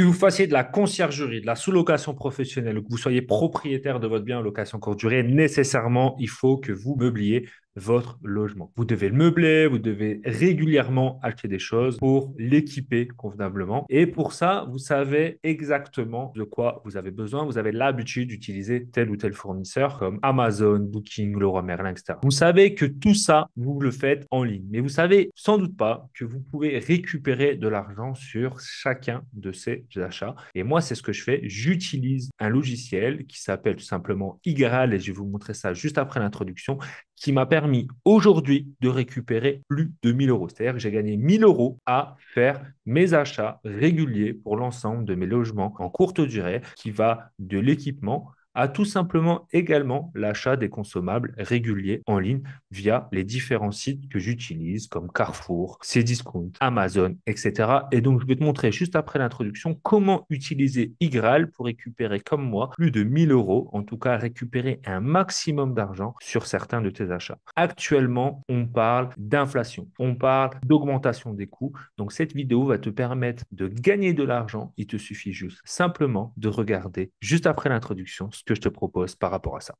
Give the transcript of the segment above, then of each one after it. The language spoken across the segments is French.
que vous fassiez de la conciergerie, de la sous-location professionnelle, que vous soyez propriétaire de votre bien en location courte durée, nécessairement, il faut que vous meubliez votre logement. Vous devez le meubler, vous devez régulièrement acheter des choses pour l'équiper convenablement. Et pour ça, vous savez exactement de quoi vous avez besoin. Vous avez l'habitude d'utiliser tel ou tel fournisseur comme Amazon, Booking, Leroy Merlin, etc. Vous savez que tout ça, vous le faites en ligne. Mais vous savez sans doute pas que vous pouvez récupérer de l'argent sur chacun de ces achats. Et moi, c'est ce que je fais. J'utilise un logiciel qui s'appelle tout simplement Igral et je vais vous montrer ça juste après l'introduction qui m'a permis permis aujourd'hui de récupérer plus de 1000 euros. C'est-à-dire que j'ai gagné 1000 euros à faire mes achats réguliers pour l'ensemble de mes logements en courte durée qui va de l'équipement à tout simplement également l'achat des consommables réguliers en ligne via les différents sites que j'utilise comme Carrefour, Cdiscount, Amazon, etc. Et donc je vais te montrer juste après l'introduction comment utiliser Igral pour récupérer comme moi plus de 1000 euros, en tout cas récupérer un maximum d'argent sur certains de tes achats. Actuellement, on parle d'inflation, on parle d'augmentation des coûts. Donc cette vidéo va te permettre de gagner de l'argent. Il te suffit juste simplement de regarder juste après l'introduction que je te propose par rapport à ça.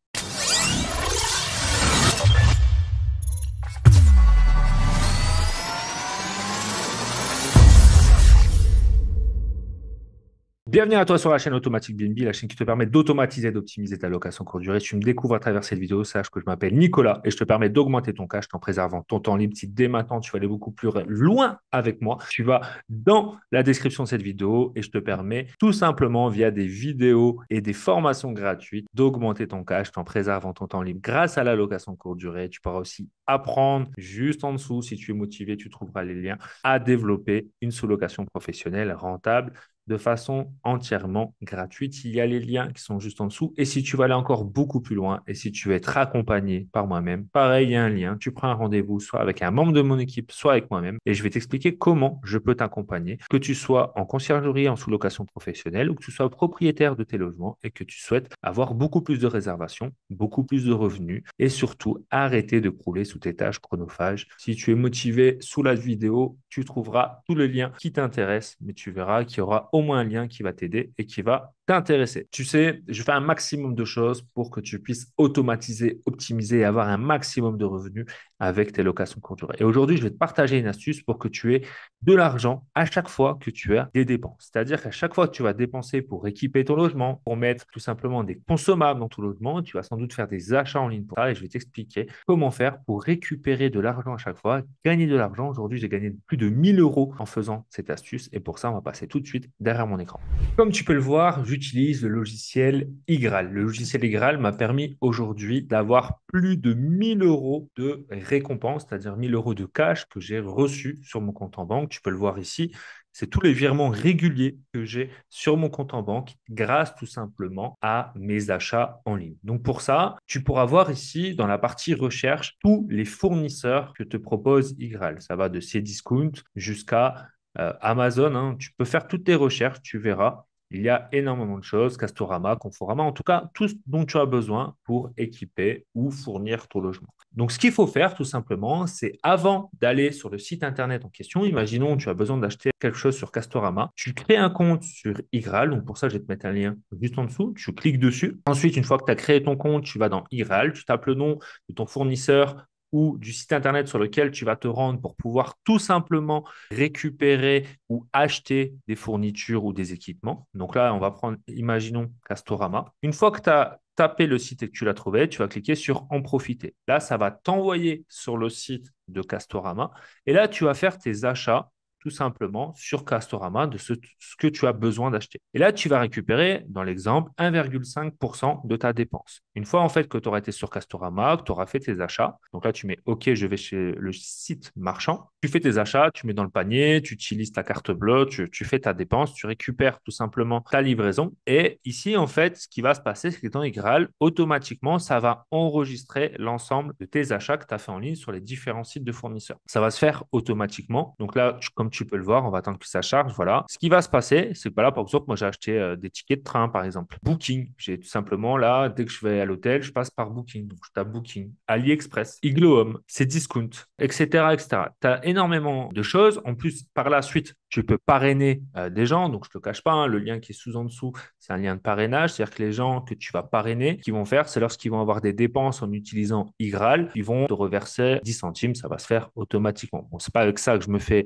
Bienvenue à toi sur la chaîne Automatique BNB, la chaîne qui te permet d'automatiser et d'optimiser ta location courte durée. Si tu me découvres à travers cette vidéo, sache que je m'appelle Nicolas et je te permets d'augmenter ton cash en préservant ton temps libre. Si dès maintenant tu vas aller beaucoup plus loin avec moi, tu vas dans la description de cette vidéo et je te permets tout simplement via des vidéos et des formations gratuites d'augmenter ton cash en préservant ton temps libre grâce à la location courte durée. Tu pourras aussi apprendre juste en dessous. Si tu es motivé, tu trouveras les liens à développer une sous-location professionnelle rentable de façon entièrement gratuite. Il y a les liens qui sont juste en dessous. Et si tu veux aller encore beaucoup plus loin et si tu veux être accompagné par moi-même, pareil, il y a un lien. Tu prends un rendez-vous soit avec un membre de mon équipe, soit avec moi-même et je vais t'expliquer comment je peux t'accompagner, que tu sois en conciergerie, en sous-location professionnelle ou que tu sois propriétaire de tes logements et que tu souhaites avoir beaucoup plus de réservations, beaucoup plus de revenus et surtout arrêter de crouler sous tes tâches chronophages. Si tu es motivé sous la vidéo, tu trouveras tous les liens qui t'intéressent, mais tu verras qu'il y aura au moins un lien qui va t'aider et qui va t'intéresser. Tu sais, je fais un maximum de choses pour que tu puisses automatiser, optimiser et avoir un maximum de revenus avec tes locations durée. Et aujourd'hui, je vais te partager une astuce pour que tu aies de l'argent à chaque fois que tu as des dépenses. C'est-à-dire qu'à chaque fois que tu vas dépenser pour équiper ton logement, pour mettre tout simplement des consommables dans ton logement, tu vas sans doute faire des achats en ligne pour ça et je vais t'expliquer comment faire pour récupérer de l'argent à chaque fois, gagner de l'argent. Aujourd'hui, j'ai gagné plus de 1000 euros en faisant cette astuce et pour ça, on va passer tout de suite derrière mon écran. Comme tu peux le voir, j'utilise le logiciel IGRAL. Le logiciel IGRAL m'a permis aujourd'hui d'avoir plus de 1000 euros de récompense, c'est-à-dire 1000 euros de cash que j'ai reçu sur mon compte en banque. Tu peux le voir ici. C'est tous les virements réguliers que j'ai sur mon compte en banque grâce tout simplement à mes achats en ligne. Donc pour ça, tu pourras voir ici dans la partie recherche tous les fournisseurs que te propose IGRAL. Ça va de Cdiscount jusqu'à euh, Amazon, hein, tu peux faire toutes tes recherches, tu verras. Il y a énormément de choses, Castorama, Conforama, en tout cas, tout ce dont tu as besoin pour équiper ou fournir ton logement. Donc, ce qu'il faut faire, tout simplement, c'est avant d'aller sur le site internet en question, imaginons tu as besoin d'acheter quelque chose sur Castorama, tu crées un compte sur Igral. Donc, pour ça, je vais te mettre un lien juste en dessous. Tu cliques dessus. Ensuite, une fois que tu as créé ton compte, tu vas dans Igral, tu tapes le nom de ton fournisseur ou du site internet sur lequel tu vas te rendre pour pouvoir tout simplement récupérer ou acheter des fournitures ou des équipements. Donc là, on va prendre, imaginons, Castorama. Une fois que tu as tapé le site et que tu l'as trouvé, tu vas cliquer sur En profiter. Là, ça va t'envoyer sur le site de Castorama. Et là, tu vas faire tes achats tout simplement sur Castorama de ce, que tu as besoin d'acheter. Et là, tu vas récupérer, dans l'exemple, 1,5% de ta dépense. Une fois en fait que tu auras été sur Castorama, que tu auras fait tes achats, donc là tu mets OK, je vais chez le site marchand, tu fais tes achats, tu mets dans le panier, tu utilises ta carte bleue, tu, fais ta dépense, tu récupères tout simplement ta livraison. Et ici, en fait, ce qui va se passer, c'est que dans Igral, automatiquement, ça va enregistrer l'ensemble de tes achats que tu as fait en ligne sur les différents sites de fournisseurs. Ça va se faire automatiquement. Donc là, tu, comme tu peux le voir, on va attendre que ça charge, voilà. Ce qui va se passer, c'est que bah là, par exemple, moi j'ai acheté euh, des tickets de train, par exemple. Booking, j'ai tout simplement là, dès que je vais à l'hôtel, je passe par Booking. Donc je tape Booking, AliExpress, Iglo Home, c'est Discount, etc. etc. Tu as énormément de choses. En plus, par la suite, tu peux parrainer euh, des gens. Donc je ne te cache pas, hein, le lien qui est sous en dessous, c'est un lien de parrainage. C'est-à-dire que les gens que tu vas parrainer, qui vont faire, c'est lorsqu'ils vont avoir des dépenses en utilisant IGRAL, ils vont te reverser 10 centimes, ça va se faire automatiquement. Bon, c'est pas avec ça que je me fais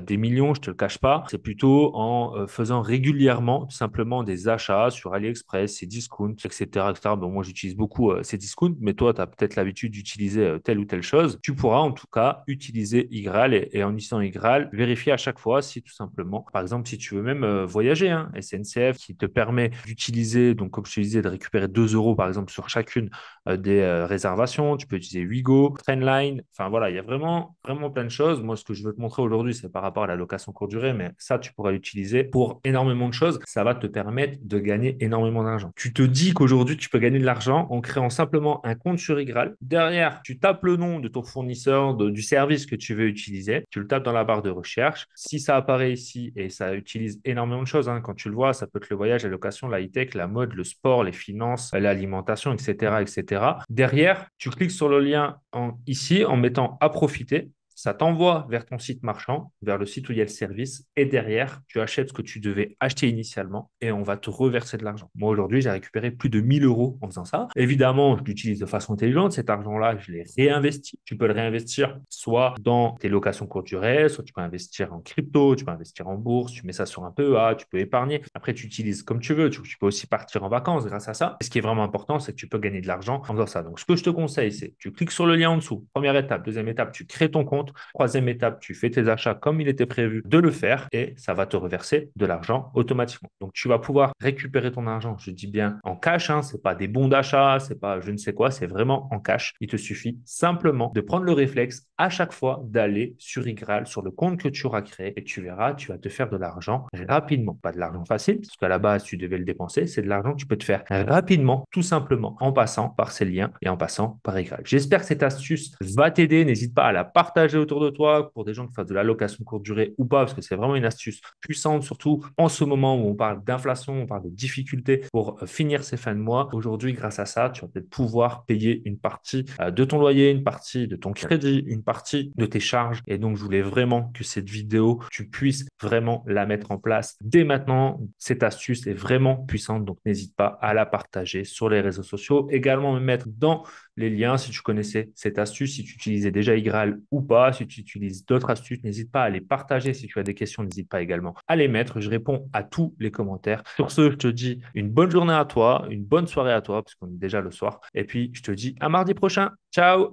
des millions, je te le cache pas. C'est plutôt en euh, faisant régulièrement tout simplement des achats sur AliExpress, ces discounts, etc. etc. Bon, moi, j'utilise beaucoup euh, ces discounts, mais toi, tu as peut-être l'habitude d'utiliser euh, telle ou telle chose. Tu pourras en tout cas utiliser Igral et, en utilisant Igral, vérifier à chaque fois si tout simplement, par exemple, si tu veux même voyager, hein, SNCF qui te permet d'utiliser, donc comme je te disais, de récupérer 2 euros par exemple sur chacune des réservations. Tu peux utiliser Wigo, Trainline. Enfin voilà, il y a vraiment, vraiment plein de choses. Moi, ce que je veux te montrer aujourd'hui, c'est par par rapport à la location courte durée, mais ça, tu pourras l'utiliser pour énormément de choses. Ça va te permettre de gagner énormément d'argent. Tu te dis qu'aujourd'hui, tu peux gagner de l'argent en créant simplement un compte sur Igral. Derrière, tu tapes le nom de ton fournisseur, du service que tu veux utiliser. Tu le tapes dans la barre de recherche. Si ça apparaît ici, et ça utilise énormément de choses, hein, quand tu le vois, ça peut être le voyage, la location, la high-tech, la mode, le sport, les finances, euh, l'alimentation, etc., etc. Derrière, tu cliques sur le lien ici en mettant à profiter ça t'envoie vers ton site marchand, vers le site où il y a le service, et derrière, tu achètes ce que tu devais acheter initialement et on va te reverser de l'argent. Moi, aujourd'hui, j'ai récupéré plus de 1000 euros en faisant ça. Évidemment, je l'utilise de façon intelligente, cet argent-là, je l'ai réinvesti. Tu peux le réinvestir soit dans tes locations courtes durées soit tu peux investir en crypto, tu peux investir en bourse, tu mets ça sur un PEA, tu peux épargner. Après, tu utilises comme tu veux, tu, peux aussi partir en vacances grâce à ça. ce qui est vraiment important, c'est que tu peux gagner de l'argent en faisant ça. Donc, ce que je te conseille, c'est tu cliques sur le lien en dessous. Première étape, deuxième étape, tu crées ton compte Troisième étape, tu fais tes achats comme il était prévu de le faire et ça va te reverser de l'argent automatiquement. Donc tu vas pouvoir récupérer ton argent, je dis bien en cash, hein, c'est pas des bons d'achat, c'est pas je ne sais quoi, c'est vraiment en cash. Il te suffit simplement de prendre le réflexe à chaque fois d'aller sur Igral, sur le compte que tu auras créé et tu verras, tu vas te faire de l'argent rapidement. Pas de l'argent facile, parce qu'à la base, tu devais le dépenser, c'est de l'argent que tu peux te faire rapidement, tout simplement, en passant par ces liens et en passant par Igral. J'espère que cette astuce va t'aider, n'hésite pas à la partager autour de toi, pour des gens qui fassent de la location courte durée ou pas, parce que c'est vraiment une astuce puissante, surtout en ce moment où on parle d'inflation, on parle de difficultés pour euh, finir ces fins de mois. Aujourd'hui, grâce à ça, tu vas peut-être pouvoir payer une partie euh, de ton loyer, une partie de ton crédit, une partie de tes charges. Et donc, je voulais vraiment que cette vidéo, tu puisses vraiment la mettre en place dès maintenant. Cette astuce est vraiment puissante, donc n'hésite pas à la partager sur les réseaux sociaux. Également, me mettre dans les liens si tu connaissais cette astuce, si tu utilisais déjà IGRAL ou pas si tu utilises d'autres astuces, n'hésite pas à les partager. Si tu as des questions, n'hésite pas également à les mettre. Je réponds à tous les commentaires. Sur ce, je te dis une bonne journée à toi, une bonne soirée à toi, parce qu'on est déjà le soir. Et puis, je te dis à mardi prochain. Ciao